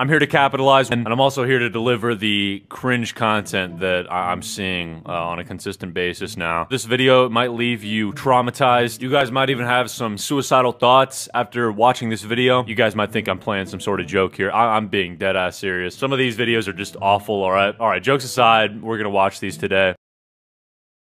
I'm here to capitalize, and I'm also here to deliver the cringe content that I'm seeing uh, on a consistent basis now. This video might leave you traumatized. You guys might even have some suicidal thoughts after watching this video. You guys might think I'm playing some sort of joke here. I am being dead ass serious. Some of these videos are just awful, all right? All right, jokes aside, we're gonna watch these today.